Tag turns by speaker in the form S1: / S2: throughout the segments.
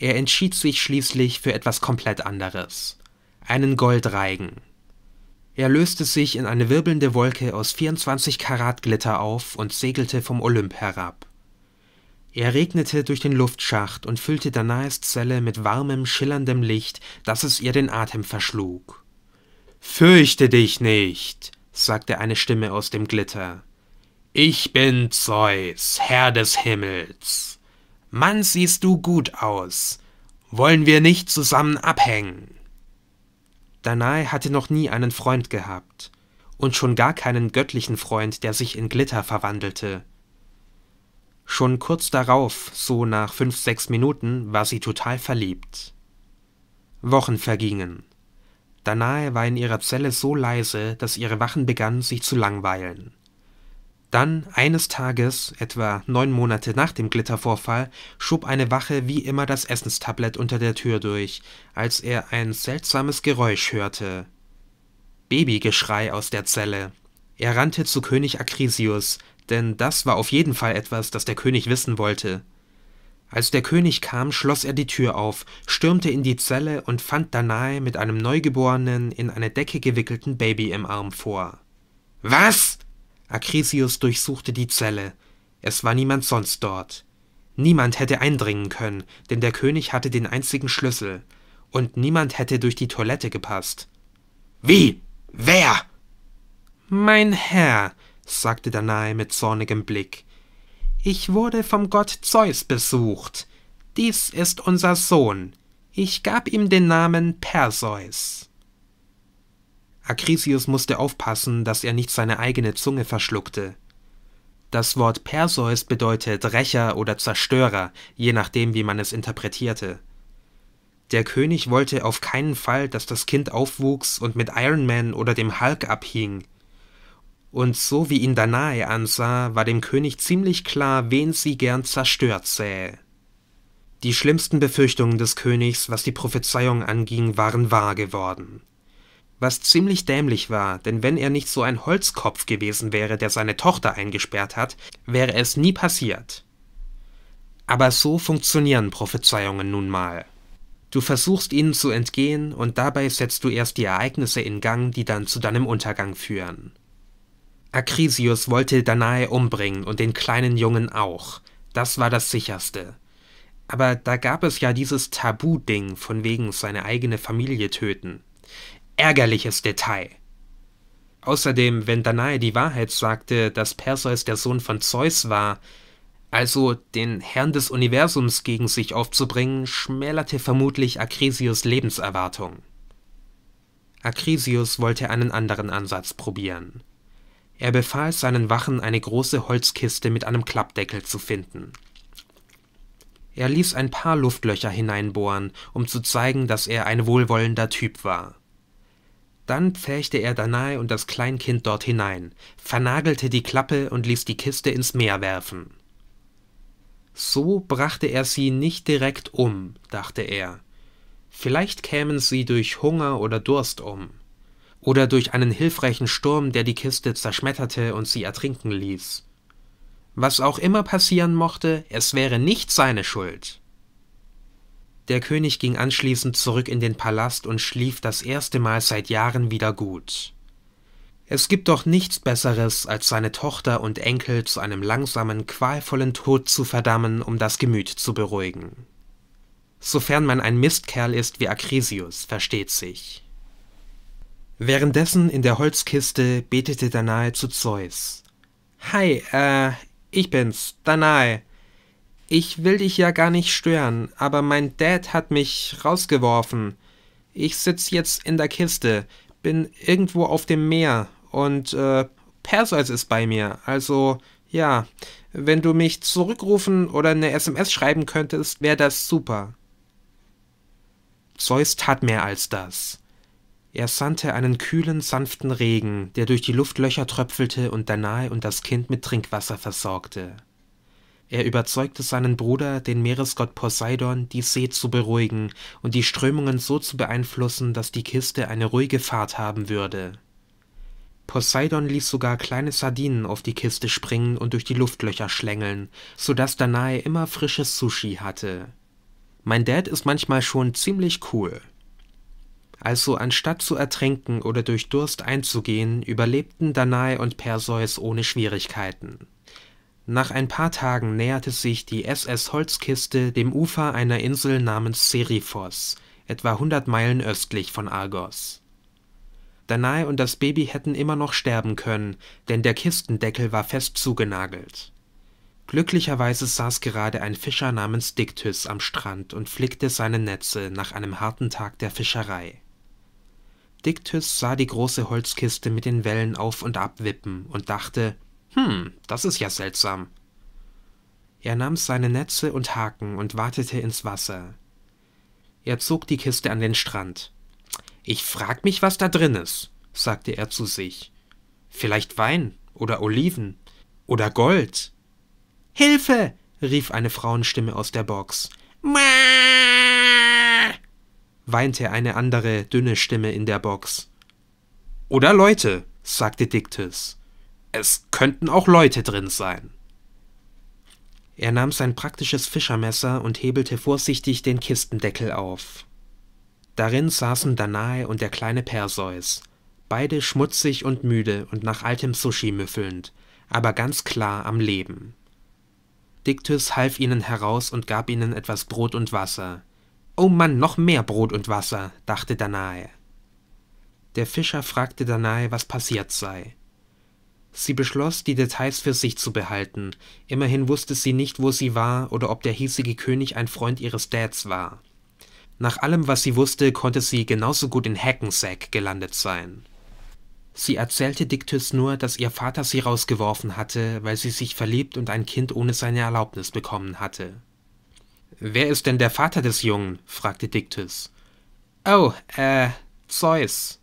S1: Er entschied sich schließlich für etwas komplett anderes. Einen Goldreigen. Er löste sich in eine wirbelnde Wolke aus 24 Karat Glitter auf und segelte vom Olymp herab. Er regnete durch den Luftschacht und füllte Danaes Zelle mit warmem, schillerndem Licht, dass es ihr den Atem verschlug. Fürchte dich nicht, sagte eine Stimme aus dem Glitter. Ich bin Zeus, Herr des Himmels. Mann, siehst du gut aus. Wollen wir nicht zusammen abhängen? Danae hatte noch nie einen Freund gehabt, und schon gar keinen göttlichen Freund, der sich in Glitter verwandelte. Schon kurz darauf, so nach fünf, sechs Minuten, war sie total verliebt. Wochen vergingen. Danae war in ihrer Zelle so leise, dass ihre Wachen begannen, sich zu langweilen. Dann, eines Tages, etwa neun Monate nach dem Glittervorfall, schob eine Wache wie immer das Essenstablett unter der Tür durch, als er ein seltsames Geräusch hörte. Babygeschrei aus der Zelle. Er rannte zu König Akrisius, denn das war auf jeden Fall etwas, das der König wissen wollte. Als der König kam, schloss er die Tür auf, stürmte in die Zelle und fand Danae mit einem neugeborenen, in eine Decke gewickelten Baby im Arm vor. Was? Akrisius durchsuchte die Zelle. Es war niemand sonst dort. Niemand hätte eindringen können, denn der König hatte den einzigen Schlüssel. Und niemand hätte durch die Toilette gepasst. Wie? Wer? Mein Herr, sagte Danae mit zornigem Blick, ich wurde vom Gott Zeus besucht. Dies ist unser Sohn. Ich gab ihm den Namen Perseus. Akrisius musste aufpassen, dass er nicht seine eigene Zunge verschluckte. Das Wort Perseus bedeutet Rächer oder Zerstörer, je nachdem, wie man es interpretierte. Der König wollte auf keinen Fall, dass das Kind aufwuchs und mit Iron Man oder dem Hulk abhing. Und so wie ihn Danae ansah, war dem König ziemlich klar, wen sie gern zerstört sähe. Die schlimmsten Befürchtungen des Königs, was die Prophezeiung anging, waren wahr geworden was ziemlich dämlich war, denn wenn er nicht so ein Holzkopf gewesen wäre, der seine Tochter eingesperrt hat, wäre es nie passiert. Aber so funktionieren Prophezeiungen nun mal. Du versuchst ihnen zu entgehen und dabei setzt du erst die Ereignisse in Gang, die dann zu deinem Untergang führen. Akrisius wollte Danae umbringen und den kleinen Jungen auch. Das war das sicherste. Aber da gab es ja dieses Tabu-Ding von wegen seine eigene Familie töten ärgerliches Detail. Außerdem, wenn Danae die Wahrheit sagte, dass Perseus der Sohn von Zeus war, also den Herrn des Universums gegen sich aufzubringen, schmälerte vermutlich Akrisius Lebenserwartung. Akrisius wollte einen anderen Ansatz probieren. Er befahl seinen Wachen, eine große Holzkiste mit einem Klappdeckel zu finden. Er ließ ein paar Luftlöcher hineinbohren, um zu zeigen, dass er ein wohlwollender Typ war. Dann pferchte er Danae und das Kleinkind dort hinein, vernagelte die Klappe und ließ die Kiste ins Meer werfen. So brachte er sie nicht direkt um, dachte er. Vielleicht kämen sie durch Hunger oder Durst um. Oder durch einen hilfreichen Sturm, der die Kiste zerschmetterte und sie ertrinken ließ. Was auch immer passieren mochte, es wäre nicht seine Schuld. Der König ging anschließend zurück in den Palast und schlief das erste Mal seit Jahren wieder gut. Es gibt doch nichts Besseres, als seine Tochter und Enkel zu einem langsamen, qualvollen Tod zu verdammen, um das Gemüt zu beruhigen. Sofern man ein Mistkerl ist wie Akrisius, versteht sich. Währenddessen in der Holzkiste betete Danae zu Zeus. Hi, äh, ich bin's, Danae. Ich will dich ja gar nicht stören, aber mein Dad hat mich rausgeworfen. Ich sitz jetzt in der Kiste, bin irgendwo auf dem Meer und äh, Perseus ist bei mir. Also, ja, wenn du mich zurückrufen oder eine SMS schreiben könntest, wäre das super. Zeus tat mehr als das. Er sandte einen kühlen, sanften Regen, der durch die Luftlöcher tröpfelte und Danae und das Kind mit Trinkwasser versorgte. Er überzeugte seinen Bruder, den Meeresgott Poseidon, die See zu beruhigen und die Strömungen so zu beeinflussen, dass die Kiste eine ruhige Fahrt haben würde. Poseidon ließ sogar kleine Sardinen auf die Kiste springen und durch die Luftlöcher schlängeln, so dass Danae immer frisches Sushi hatte. Mein Dad ist manchmal schon ziemlich cool. Also anstatt zu ertrinken oder durch Durst einzugehen, überlebten Danae und Perseus ohne Schwierigkeiten. Nach ein paar Tagen näherte sich die SS Holzkiste dem Ufer einer Insel namens Seriphos, etwa 100 Meilen östlich von Argos. Danae und das Baby hätten immer noch sterben können, denn der Kistendeckel war fest zugenagelt. Glücklicherweise saß gerade ein Fischer namens Dictys am Strand und flickte seine Netze nach einem harten Tag der Fischerei. Dictys sah die große Holzkiste mit den Wellen auf und ab wippen und dachte, hm, das ist ja seltsam. Er nahm seine Netze und Haken und wartete ins Wasser. Er zog die Kiste an den Strand. Ich frag mich, was da drin ist, sagte er zu sich. Vielleicht Wein oder Oliven oder Gold. Hilfe! rief eine Frauenstimme aus der Box. Mäh! weinte eine andere dünne Stimme in der Box. Oder Leute, sagte Dictys. Es könnten auch Leute drin sein. Er nahm sein praktisches Fischermesser und hebelte vorsichtig den Kistendeckel auf. Darin saßen Danae und der kleine Perseus, beide schmutzig und müde und nach altem Sushi müffelnd, aber ganz klar am Leben. Dictys half ihnen heraus und gab ihnen etwas Brot und Wasser. Oh Mann, noch mehr Brot und Wasser, dachte Danae. Der Fischer fragte Danae, was passiert sei. Sie beschloss, die Details für sich zu behalten, immerhin wusste sie nicht, wo sie war oder ob der hiesige König ein Freund ihres Dads war. Nach allem, was sie wusste, konnte sie genauso gut in Hackensack gelandet sein. Sie erzählte Dictys nur, dass ihr Vater sie rausgeworfen hatte, weil sie sich verliebt und ein Kind ohne seine Erlaubnis bekommen hatte. Wer ist denn der Vater des Jungen? fragte Dictys. Oh, äh, Zeus.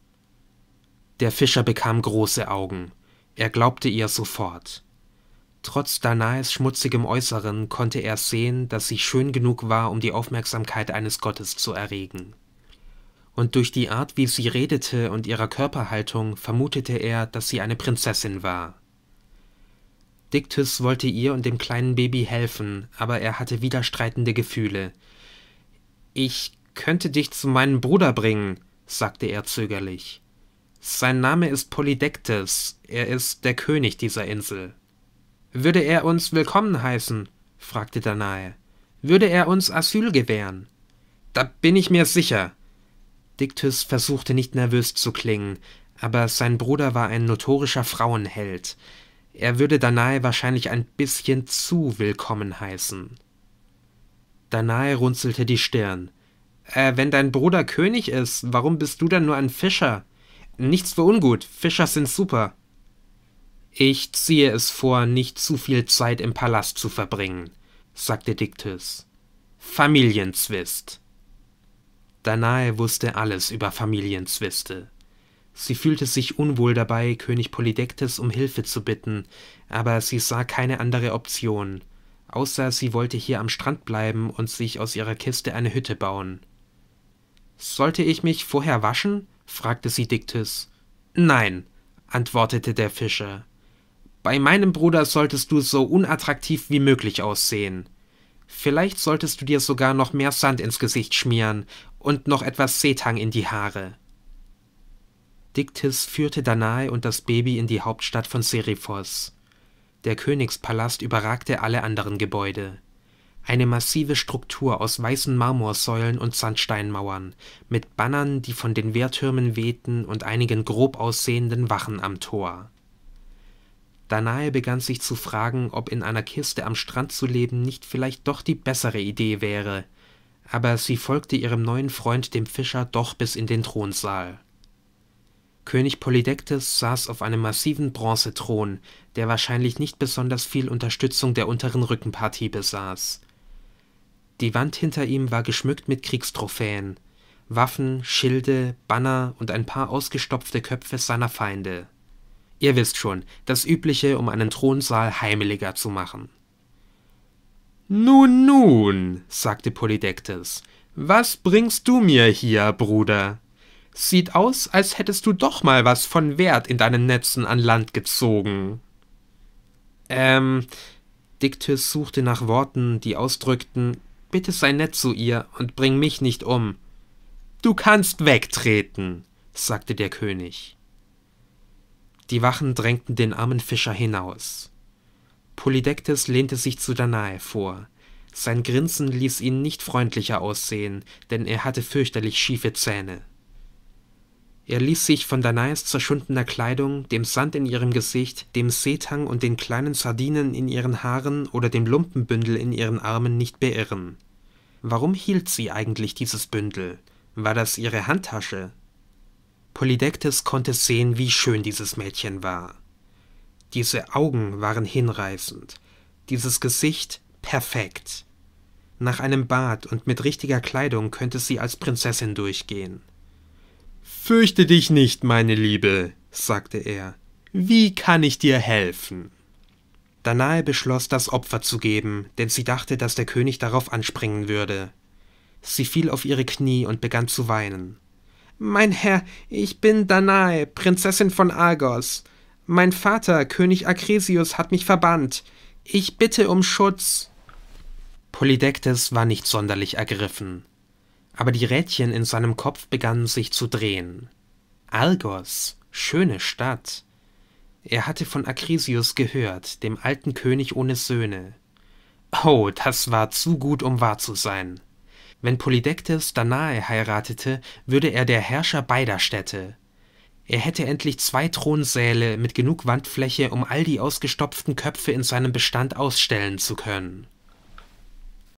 S1: Der Fischer bekam große Augen. Er glaubte ihr sofort. Trotz Danaes schmutzigem Äußeren konnte er sehen, dass sie schön genug war, um die Aufmerksamkeit eines Gottes zu erregen. Und durch die Art, wie sie redete und ihrer Körperhaltung, vermutete er, dass sie eine Prinzessin war. Dictus wollte ihr und dem kleinen Baby helfen, aber er hatte widerstreitende Gefühle. Ich könnte dich zu meinem Bruder bringen, sagte er zögerlich. Sein Name ist Polydektes, er ist der König dieser Insel. Würde er uns willkommen heißen? fragte Danae. Würde er uns Asyl gewähren? Da bin ich mir sicher. Dictys versuchte nicht nervös zu klingen, aber sein Bruder war ein notorischer Frauenheld. Er würde Danae wahrscheinlich ein bisschen zu willkommen heißen. Danae runzelte die Stirn. Äh, wenn dein Bruder König ist, warum bist du dann nur ein Fischer? nichts für ungut. Fischer sind super. Ich ziehe es vor, nicht zu viel Zeit im Palast zu verbringen, sagte Dictys. Familienzwist. Danae wusste alles über Familienzwiste. Sie fühlte sich unwohl dabei, König Polydektes um Hilfe zu bitten, aber sie sah keine andere Option, außer sie wollte hier am Strand bleiben und sich aus ihrer Kiste eine Hütte bauen. Sollte ich mich vorher waschen? fragte sie Dictys. Nein, antwortete der Fischer. Bei meinem Bruder solltest du so unattraktiv wie möglich aussehen. Vielleicht solltest du dir sogar noch mehr Sand ins Gesicht schmieren und noch etwas Seetang in die Haare. Dictys führte Danae und das Baby in die Hauptstadt von Seriphos. Der Königspalast überragte alle anderen Gebäude. Eine massive Struktur aus weißen Marmorsäulen und Sandsteinmauern, mit Bannern, die von den Wehrtürmen wehten, und einigen grob aussehenden Wachen am Tor. Danae begann sich zu fragen, ob in einer Kiste am Strand zu leben nicht vielleicht doch die bessere Idee wäre, aber sie folgte ihrem neuen Freund dem Fischer doch bis in den Thronsaal. König Polydektes saß auf einem massiven Bronzethron, der wahrscheinlich nicht besonders viel Unterstützung der unteren Rückenpartie besaß. Die Wand hinter ihm war geschmückt mit Kriegstrophäen, Waffen, Schilde, Banner und ein paar ausgestopfte Köpfe seiner Feinde. Ihr wisst schon, das Übliche, um einen Thronsaal heimeliger zu machen. Nun, nun, sagte Polydektes, was bringst du mir hier, Bruder? Sieht aus, als hättest du doch mal was von Wert in deinen Netzen an Land gezogen. Ähm, Dictys suchte nach Worten, die ausdrückten, Bitte sei nett zu ihr und bring mich nicht um. Du kannst wegtreten, sagte der König. Die Wachen drängten den armen Fischer hinaus. Polydektes lehnte sich zu Danae vor. Sein Grinsen ließ ihn nicht freundlicher aussehen, denn er hatte fürchterlich schiefe Zähne. Er ließ sich von Danaes zerschundener Kleidung, dem Sand in ihrem Gesicht, dem Seetang und den kleinen Sardinen in ihren Haaren oder dem Lumpenbündel in ihren Armen nicht beirren. Warum hielt sie eigentlich dieses Bündel? War das ihre Handtasche? Polydektes konnte sehen, wie schön dieses Mädchen war. Diese Augen waren hinreißend, dieses Gesicht perfekt. Nach einem Bad und mit richtiger Kleidung könnte sie als Prinzessin durchgehen. Fürchte dich nicht, meine Liebe, sagte er. Wie kann ich dir helfen? Danae beschloss, das Opfer zu geben, denn sie dachte, dass der König darauf anspringen würde. Sie fiel auf ihre Knie und begann zu weinen. Mein Herr, ich bin Danae, Prinzessin von Argos. Mein Vater, König Akresius, hat mich verbannt. Ich bitte um Schutz. Polydektes war nicht sonderlich ergriffen, aber die Rädchen in seinem Kopf begannen sich zu drehen. Argos, schöne Stadt. Er hatte von Akrisius gehört, dem alten König ohne Söhne. Oh, das war zu gut, um wahr zu sein. Wenn Polydektes Danae heiratete, würde er der Herrscher beider Städte. Er hätte endlich zwei Thronsäle mit genug Wandfläche, um all die ausgestopften Köpfe in seinem Bestand ausstellen zu können.